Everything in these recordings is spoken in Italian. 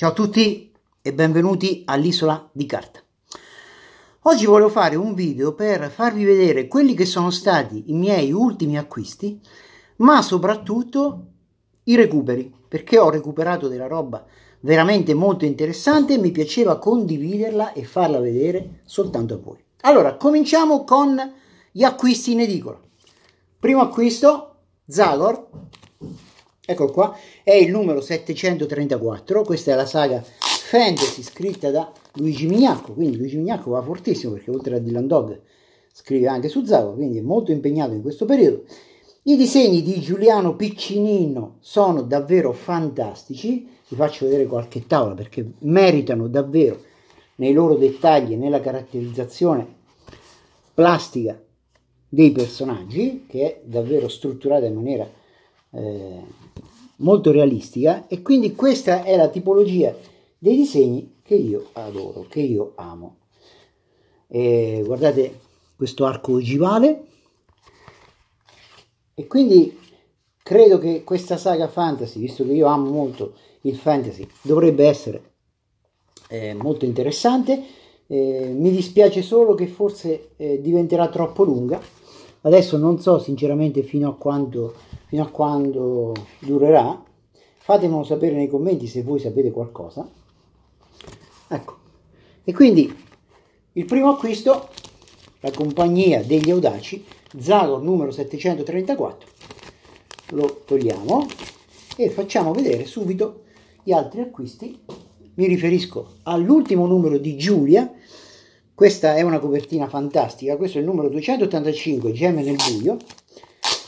Ciao a tutti e benvenuti all'isola di carta. Oggi volevo fare un video per farvi vedere quelli che sono stati i miei ultimi acquisti, ma soprattutto i recuperi, perché ho recuperato della roba veramente molto interessante e mi piaceva condividerla e farla vedere soltanto a voi. Allora, cominciamo con gli acquisti in edicola. Primo acquisto, Zagor, Eccolo qua, è il numero 734, questa è la saga fantasy scritta da Luigi Mignacco, quindi Luigi Mignacco va fortissimo perché oltre a Dylan Dog scrive anche su Zago, quindi è molto impegnato in questo periodo. I disegni di Giuliano Piccinino sono davvero fantastici, vi faccio vedere qualche tavola perché meritano davvero nei loro dettagli e nella caratterizzazione plastica dei personaggi, che è davvero strutturata in maniera eh, molto realistica e quindi questa è la tipologia dei disegni che io adoro, che io amo. E guardate questo arco ogivale e quindi credo che questa saga fantasy, visto che io amo molto il fantasy, dovrebbe essere eh, molto interessante. Eh, mi dispiace solo che forse eh, diventerà troppo lunga adesso non so sinceramente fino a quando, fino a quando durerà fatemelo sapere nei commenti se voi sapete qualcosa ecco e quindi il primo acquisto la compagnia degli audaci Zagor numero 734 lo togliamo e facciamo vedere subito gli altri acquisti mi riferisco all'ultimo numero di Giulia questa è una copertina fantastica, questo è il numero 285, Gemme nel buio.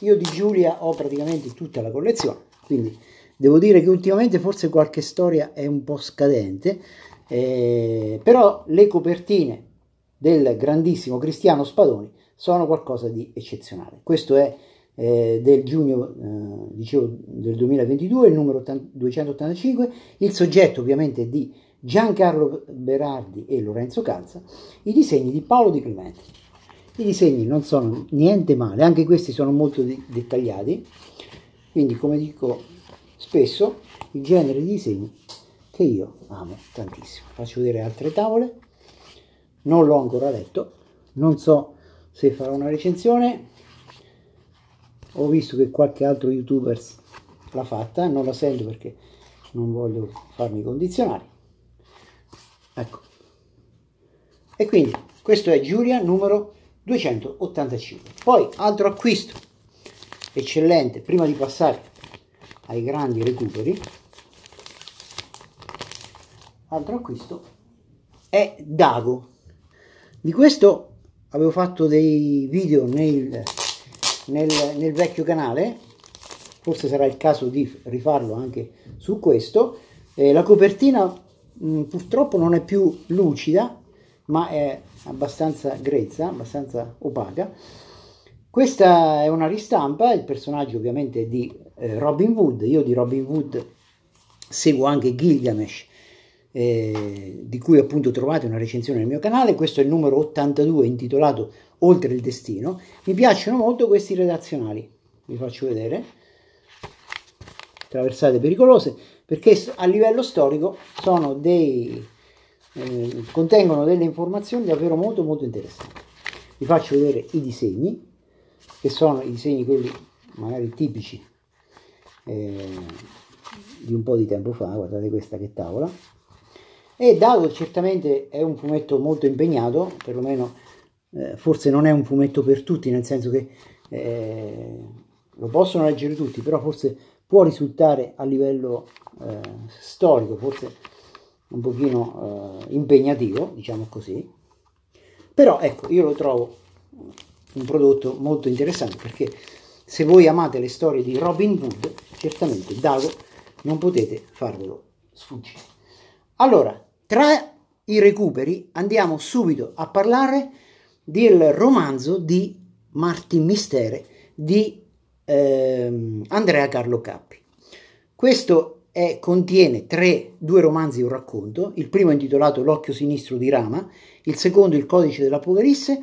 Io di Giulia ho praticamente tutta la collezione, quindi devo dire che ultimamente forse qualche storia è un po' scadente, eh, però le copertine del grandissimo Cristiano Spadoni sono qualcosa di eccezionale. Questo è eh, del giugno eh, dicevo, del 2022, il numero 285, il soggetto ovviamente è di Giancarlo Berardi e Lorenzo Calza, i disegni di Paolo Di Clementi. I disegni non sono niente male, anche questi sono molto dettagliati, quindi come dico spesso, il genere di disegni che io amo tantissimo. Faccio vedere altre tavole, non l'ho ancora letto, non so se farò una recensione, ho visto che qualche altro youtuber l'ha fatta, non la sento perché non voglio farmi condizionare. Ecco. E quindi questo è Giulia numero 285. Poi altro acquisto eccellente, prima di passare ai grandi recuperi, altro acquisto è Dago. Di questo avevo fatto dei video nel, nel, nel vecchio canale, forse sarà il caso di rifarlo anche su questo. Eh, la copertina mh, mm, purtroppo non è più lucida, ma è abbastanza grezza, abbastanza opaca. Questa è una ristampa, il personaggio ovviamente è di eh, Robin Wood, io di Robin Wood seguo anche Gilgamesh, eh, di cui appunto trovate una recensione nel mio canale, questo è il numero 82 intitolato Oltre il destino, mi piacciono molto questi redazionali, vi faccio vedere, traversate pericolose, perché a livello storico sono dei, eh, contengono delle informazioni davvero molto molto interessanti. Vi faccio vedere i disegni, che sono i disegni quelli magari tipici eh, di un po' di tempo fa, guardate questa che tavola, e dato certamente è un fumetto molto impegnato, perlomeno eh, forse non è un fumetto per tutti, nel senso che eh, lo possono leggere tutti, però forse può risultare a livello eh, storico forse un pochino eh, impegnativo, diciamo così, però ecco, io lo trovo un prodotto molto interessante perché se voi amate le storie di Robin Hood, certamente Dago non potete farvelo sfuggire. Allora, tra i recuperi andiamo subito a parlare del romanzo di Martin Mistere di ehm, Andrea Carlo Cappi. Questo è, contiene tre, due romanzi e un racconto, il primo è intitolato L'occhio sinistro di Rama, il secondo Il codice dell'Apocalisse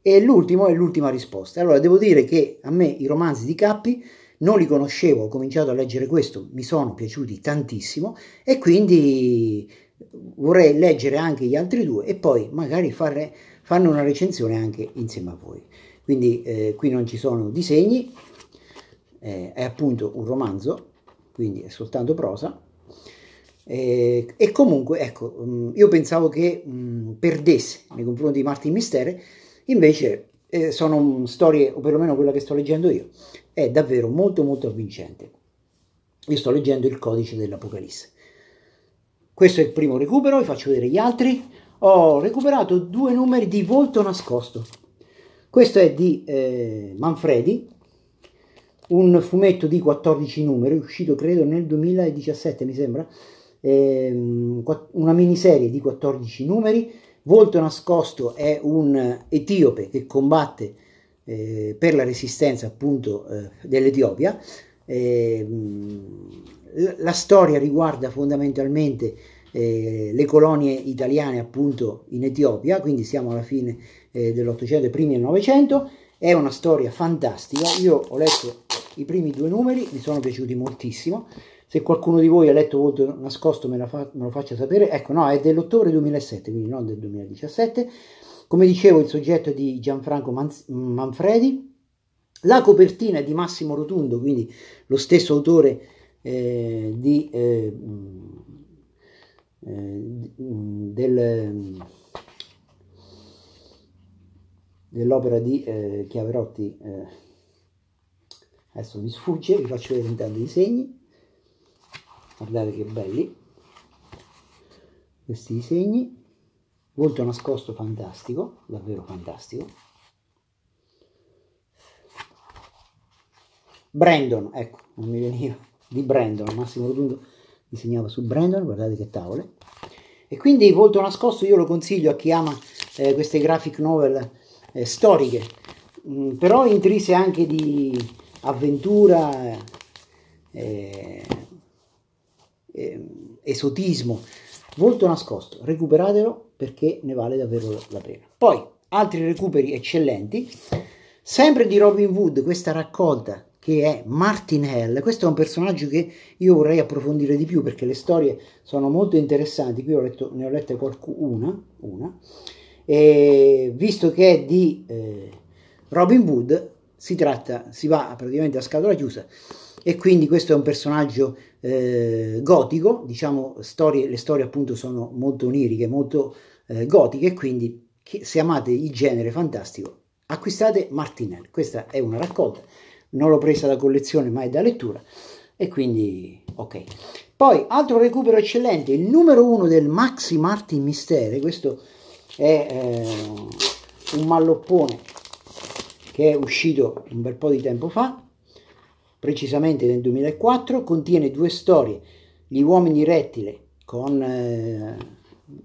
e l'ultimo è l'ultima risposta. Allora devo dire che a me i romanzi di Cappi non li conoscevo, ho cominciato a leggere questo, mi sono piaciuti tantissimo e quindi vorrei leggere anche gli altri due e poi magari fare, farne una recensione anche insieme a voi. Quindi eh, qui non ci sono disegni, eh, è appunto un romanzo, quindi è soltanto prosa, eh, e comunque, ecco, mm, io pensavo che mh, mm, perdesse nei confronti di Martin Mistere, invece eh, sono storie, o perlomeno quella che sto leggendo io, è davvero molto molto avvincente. Io sto leggendo il codice dell'Apocalisse. Questo è il primo recupero, vi faccio vedere gli altri. Ho recuperato due numeri di Volto Nascosto. Questo è di eh, Manfredi, un fumetto di 14 numeri, uscito credo nel 2017 mi sembra, ehm, una miniserie di 14 numeri, Volto Nascosto è un etiope che combatte eh, per la resistenza appunto eh, dell'Etiopia, ehm, la storia riguarda fondamentalmente eh, le colonie italiane appunto in Etiopia, quindi siamo alla fine dell'Ottocento primi del Novecento, è una storia fantastica, io ho letto i primi due numeri mi sono piaciuti moltissimo. Se qualcuno di voi ha letto Volto Nascosto me, fa, me lo faccia sapere. Ecco, no, è dell'ottobre 2007, quindi non del 2017. Come dicevo, il soggetto è di Gianfranco Manfredi. La copertina è di Massimo Rotundo, quindi lo stesso autore eh, di, eh, mm, eh del, mm, dell'opera di eh, Chiaverotti. Eh, adesso mi sfugge vi faccio vedere intanto i disegni guardate che belli questi disegni volto nascosto fantastico davvero fantastico Brandon ecco non mi veniva di Brandon Massimo Rotundo disegnava su Brandon guardate che tavole e quindi Volto Nascosto io lo consiglio a chi ama eh, queste graphic novel eh, storiche, mh, mm, però intrise anche di, avventura, eh, eh, eh esotismo, volto nascosto, recuperatelo perché ne vale davvero la pena. Poi, altri recuperi eccellenti, sempre di Robin Wood, questa raccolta che è Martin Hell, questo è un personaggio che io vorrei approfondire di più perché le storie sono molto interessanti, qui ho letto, ne ho lette qualcuna, una, e visto che è di eh, Robin Wood, si tratta, si va praticamente a scatola chiusa e quindi questo è un personaggio eh, gotico, diciamo storie, le storie appunto sono molto oniriche, molto eh, gotiche quindi se amate il genere fantastico acquistate Martinelli, questa è una raccolta, non l'ho presa da collezione ma è da lettura e quindi ok. Poi altro recupero eccellente, il numero uno del Maxi Martin Mistere, questo è eh, un malloppone che è uscito un bel po' di tempo fa, precisamente nel 2004, contiene due storie, Gli uomini rettile con eh,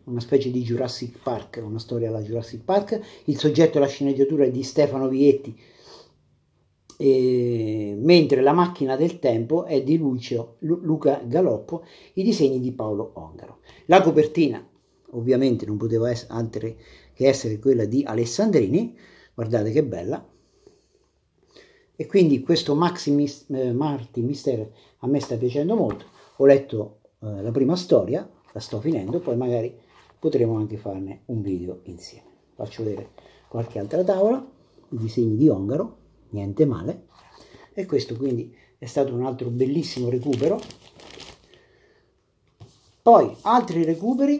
una specie di Jurassic Park, una storia alla Jurassic Park, il soggetto e la sceneggiatura è di Stefano Vietti, e, mentre La macchina del tempo è di Lucio, Lu, Luca Galoppo, i disegni di Paolo Ongaro. La copertina ovviamente non poteva essere, che essere quella di Alessandrini, guardate che bella, e quindi questo Maxi Mis- eh, Marti Mister a me sta piacendo molto. Ho letto eh, la prima storia, la sto finendo, poi magari potremo anche farne un video insieme. Faccio vedere qualche altra tavola, i disegni di Ongaro, niente male. E questo quindi è stato un altro bellissimo recupero. Poi altri recuperi.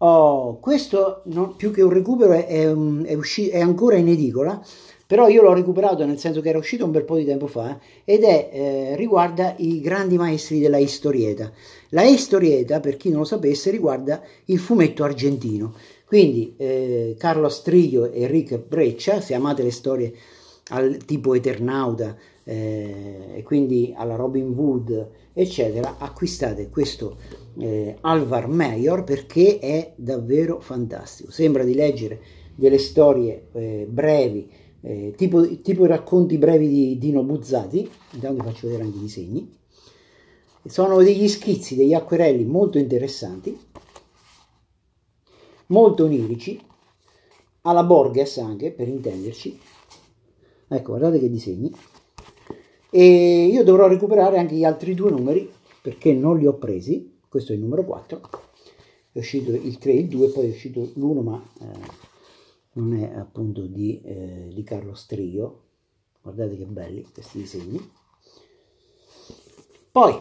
Oh, questo non, più che un recupero è, è, è, usci- è ancora in edicola però io l'ho recuperato nel senso che era uscito un bel po' di tempo fa eh, ed è, eh, riguarda i grandi maestri della historieta. La historieta, per chi non lo sapesse, riguarda il fumetto argentino. Quindi eh, Carlo Astrillo e Rick Breccia, se amate le storie al tipo Eternauta eh, e quindi alla Robin Wood, eccetera, acquistate questo eh, Alvar Mayor perché è davvero fantastico. Sembra di leggere delle storie eh, brevi eh, tipo, tipo, i racconti brevi di Dino Buzzati, intanto vi faccio vedere anche i disegni. Sono degli schizzi, degli acquerelli molto interessanti, molto onirici, alla Borges anche, per intenderci. Ecco, guardate che disegni. E io dovrò recuperare anche gli altri due numeri, perché non li ho presi. Questo è il numero 4, è uscito il 3 il 2, poi è uscito l'1, ma... Eh, non è appunto di, eh, di Carlo Strio guardate che belli questi disegni poi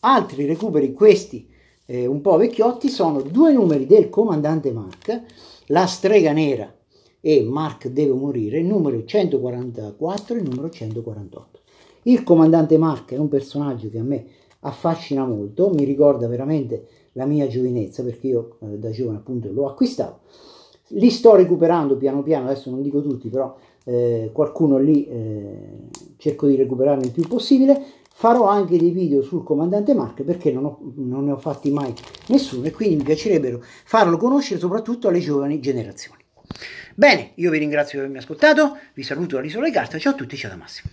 altri recuperi questi eh, un po' vecchiotti sono due numeri del comandante Mark la strega nera e Mark deve morire numero 144 e numero 148 il comandante Mark è un personaggio che a me affascina molto mi ricorda veramente la mia giovinezza perché io eh, da giovane appunto lo acquistavo li sto recuperando piano piano, adesso non dico tutti, però eh, qualcuno lì eh, cerco di recuperarne il più possibile. Farò anche dei video sul comandante Mark perché non, ho, non ne ho fatti mai nessuno e quindi mi piacerebbe farlo conoscere soprattutto alle giovani generazioni. Bene, io vi ringrazio per avermi ascoltato, vi saluto da Risola e Carta, ciao a tutti, ciao da Massimo.